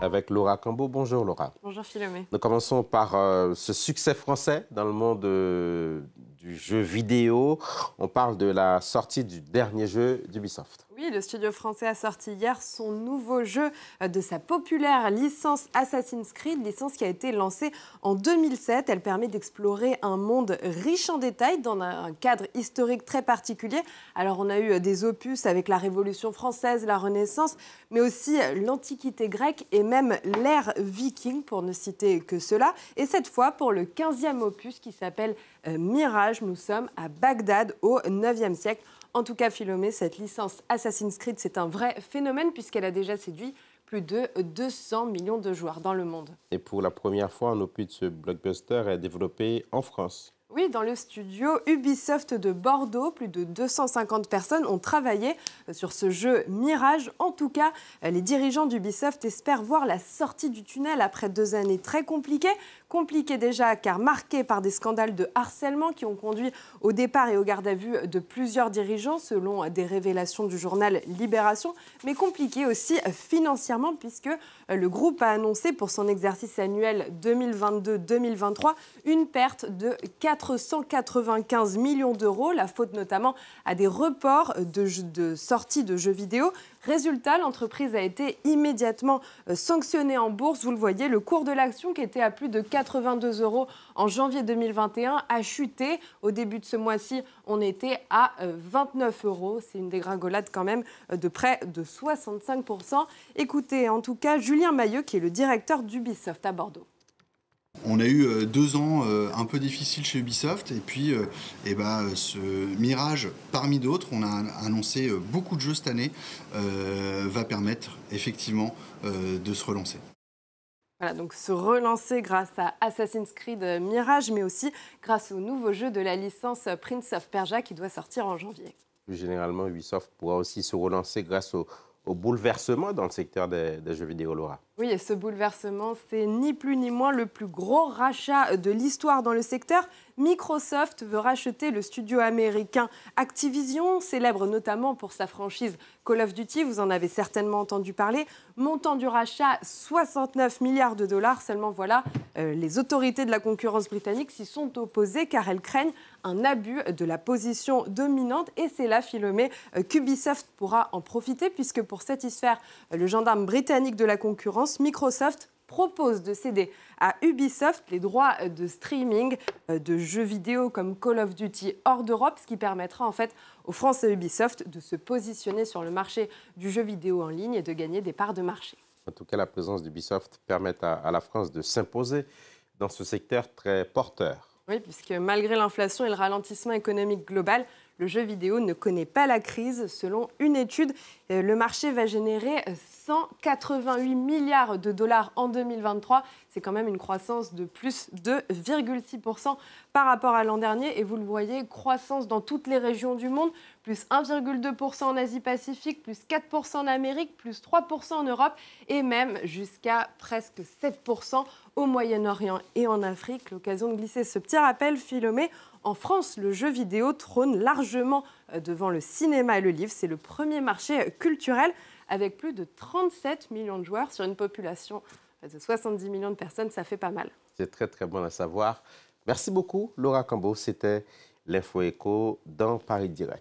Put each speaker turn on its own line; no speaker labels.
avec Laura Cambo. Bonjour Laura.
Bonjour Philomé.
Nous commençons par euh, ce succès français dans le monde euh, du jeu vidéo. On parle de la sortie du dernier jeu d'Ubisoft.
Oui, le studio français a sorti hier son nouveau jeu euh, de sa populaire licence Assassin's Creed, licence qui a été lancée en 2007. Elle permet d'explorer un monde riche en détails dans un cadre historique très particulier. Alors on a eu euh, des opus avec la Révolution française, la Renaissance, mais aussi euh, l'Antiquité grecque et même l'ère viking, pour ne citer que cela. Et cette fois, pour le 15e opus qui s'appelle Mirage, nous sommes à Bagdad au 9e siècle. En tout cas, Philomé, cette licence Assassin's Creed, c'est un vrai phénomène puisqu'elle a déjà séduit plus de 200 millions de joueurs dans le monde.
Et pour la première fois, un opus de ce blockbuster est développé en France.
Oui, dans le studio Ubisoft de Bordeaux, plus de 250 personnes ont travaillé sur ce jeu Mirage. En tout cas, les dirigeants d'Ubisoft espèrent voir la sortie du tunnel après deux années très compliquées compliqué déjà car marqué par des scandales de harcèlement qui ont conduit au départ et au garde à vue de plusieurs dirigeants selon des révélations du journal Libération, mais compliqué aussi financièrement puisque le groupe a annoncé pour son exercice annuel 2022-2023 une perte de 495 millions d'euros, la faute notamment à des reports de, sorties de jeux vidéo. Résultat, l'entreprise a été immédiatement euh, sanctionnée en bourse. Vous le voyez, le cours de l'action qui était à plus de 82 euros en janvier 2021, a chuté. Au début de ce mois-ci, on était à 29 euh, euros. C'est une dégringolade quand même euh, de près de 65%. Écoutez, en tout cas, Julien Maillot, qui est le directeur d'Ubisoft à Bordeaux. On a eu euh, deux ans un peu difficiles chez Ubisoft et puis eh ben, ce mirage parmi d'autres, on a annoncé beaucoup de jeux cette année, va permettre effectivement de se relancer. Voilà, donc se relancer grâce à Assassin's Creed euh, Mirage, mais aussi grâce au nouveau jeu de la licence euh, Prince of Persia qui doit sortir en janvier.
généralement, Ubisoft pourra aussi se relancer grâce au, bouleversement dans le secteur des, des jeux vidéo, Laura.
Oui, et ce bouleversement, c'est ni plus ni moins le plus gros rachat de l'histoire dans le secteur. Microsoft veut racheter le studio américain Activision, célèbre notamment pour sa franchise Call of Duty, vous en avez certainement entendu parler. Montant du rachat, 69 milliards de dollars. Seulement voilà, euh, les autorités de la concurrence britannique s'y sont opposées car elles craignent un abus de la position dominante. Et c'est là, Philomé, euh, qu'Ubisoft pourra en profiter puisque pour satisfaire le gendarme britannique de la concurrence, Microsoft propose de céder à Ubisoft les droits euh, de streaming euh, de jeux vidéo comme Call of Duty hors d'Europe, ce qui permettra en fait aux Français Ubisoft de se positionner sur le marché du jeu vidéo en ligne et de gagner des parts de marché.
En tout cas, la présence d'Ubisoft permet à la France de s'imposer dans ce secteur très porteur.
Oui, puisque malgré l'inflation et le ralentissement économique global, le jeu vidéo ne connaît pas la crise. Selon une étude, euh, le marché va générer 188 milliards de dollars en 2023. C'est quand même une croissance de plus de 2,6% par rapport à l'an dernier. Et vous le voyez, croissance dans toutes les régions du monde plus 1,2% en Asie-Pacifique, plus 4% en Amérique, plus 3% en Europe et même jusqu'à presque 7% au Moyen-Orient et en Afrique. L'occasion de glisser ce petit rappel, Philomé. En France, le jeu vidéo trône largement euh, devant le cinéma et le livre. C'est le premier marché euh, culturel avec plus de 37 millions de joueurs sur une population euh, de 70 millions de personnes. Ça fait pas mal.
C'est très, très bon à savoir. Merci beaucoup, Laura Cambo. C'était l'Info Écho dans Paris Direct.